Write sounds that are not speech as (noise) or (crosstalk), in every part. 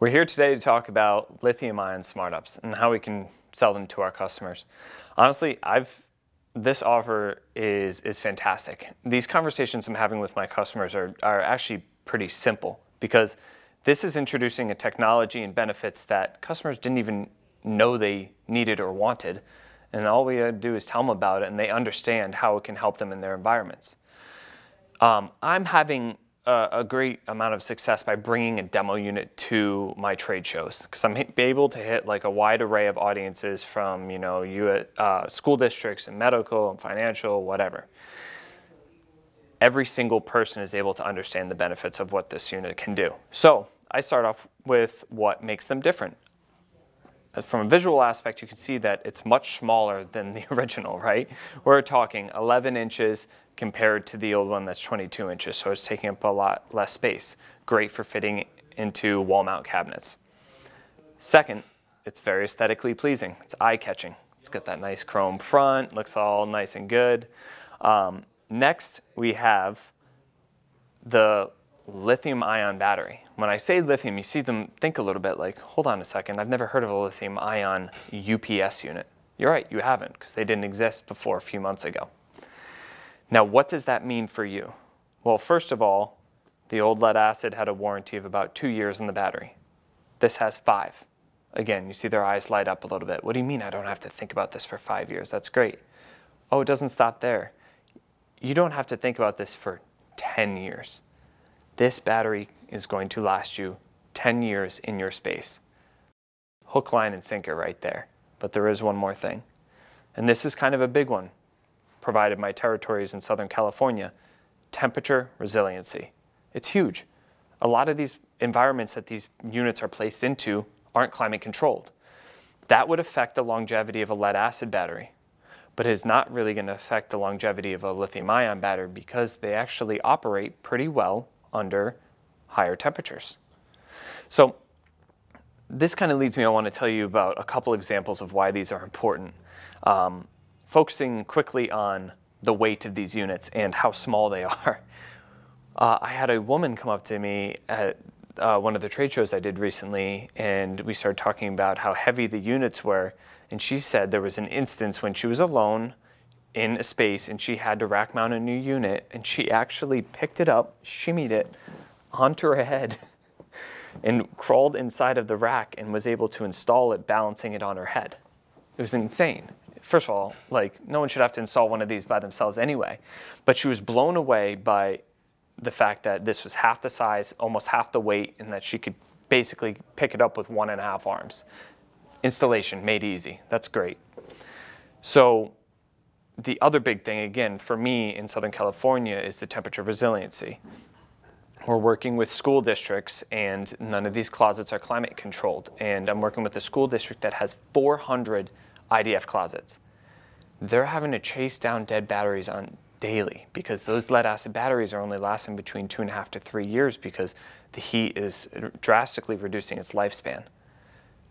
We're here today to talk about lithium-ion SmartUps and how we can sell them to our customers. Honestly, I've this offer is is fantastic. These conversations I'm having with my customers are are actually pretty simple because this is introducing a technology and benefits that customers didn't even know they needed or wanted, and all we to do is tell them about it, and they understand how it can help them in their environments. Um, I'm having a, a, great amount of success by bringing a demo unit to my trade shows because I'm able to hit like a wide array of audiences from you know you uh, school districts and medical and financial whatever. Every single person is able to understand the benefits of what this unit can do. So I start off with what makes them different from a visual aspect, you can see that it's much smaller than the (laughs) original, right? We're talking 11 inches compared to the old one that's 22 inches, so it's taking up a lot less space. Great for fitting into wall mount cabinets. Second, it's very aesthetically pleasing. It's eye-catching. It's got that nice chrome front, looks all nice and good. Um, next, we have the lithium ion battery. When I say lithium, you see them think a little bit like, hold on a second, I've never heard of a lithium ion UPS unit. You're right, you haven't, because they didn't exist before a few months ago. Now, what does that mean for you? Well, first of all, the old lead acid had a warranty of about two years on the battery. This has five. Again, you see their eyes light up a little bit. What do you mean I don't have to think about this for five years? That's great. Oh, it doesn't stop there. You don't have to think about this for 10 years. This battery is going to last you 10 years in your space. Hook, line, and sinker right there. But there is one more thing. And this is kind of a big one, provided my territories in Southern California, temperature resiliency. It's huge. A lot of these environments that these units are placed into aren't climate controlled. That would affect the longevity of a lead acid battery, but it is not really going to affect the longevity of a lithium ion battery because they actually operate pretty well under higher temperatures. So this kind of leads me, I want to tell you about a couple examples of why these are important. Um, focusing quickly on the weight of these units and how small they (laughs) are. Uh, I had a woman come up to me at uh, one of the trade shows I did recently, and we started talking about how heavy the units were. And she said there was an instance when she was alone in a space and she had to rack mount a new unit and she actually picked it up, shimmied it onto her head (laughs) and crawled inside of the rack and was able to install it, balancing it on her head. It was insane. First of all, like no one should have to install one of these by themselves anyway, but she was blown away by the fact that this was half the size, almost half the weight, and that she could basically pick it up with one and a half arms. Installation made easy. That's great. So the other big thing, again, for me in Southern California, is the temperature resiliency. We're working with school districts, and none of these closets are climate controlled. And I'm working with a school district that has 400 IDF closets. They're having to chase down dead batteries on daily because those lead acid batteries are only lasting between two and a half to three years because the heat is drastically reducing its lifespan.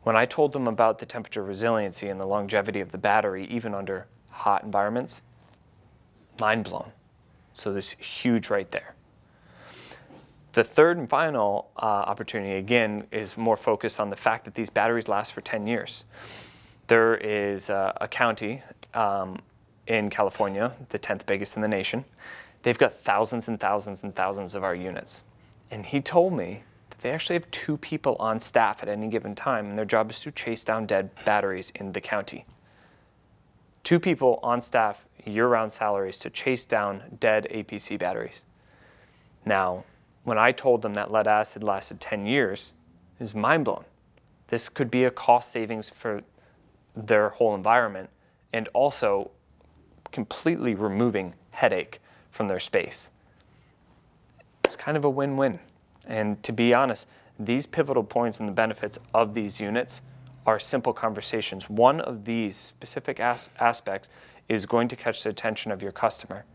When I told them about the temperature resiliency and the longevity of the battery, even under hot environments, mind blown. So there's huge right there. The third and final uh, opportunity, again, is more focused on the fact that these batteries last for 10 years. There is uh, a county um, in California, the 10th biggest in the nation. They've got thousands and thousands and thousands of our units. And he told me that they actually have two people on staff at any given time, and their job is to chase down dead batteries in the county two people on staff year-round salaries to chase down dead APC batteries. Now, when I told them that lead acid lasted 10 years, it was mind blown. This could be a cost savings for their whole environment and also completely removing headache from their space. It's kind of a win-win. And to be honest, these pivotal points and the benefits of these units are simple conversations. One of these specific as aspects is going to catch the attention of your customer.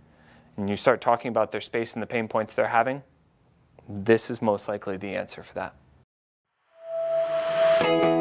And you start talking about their space and the pain points they're having, this is most likely the answer for that.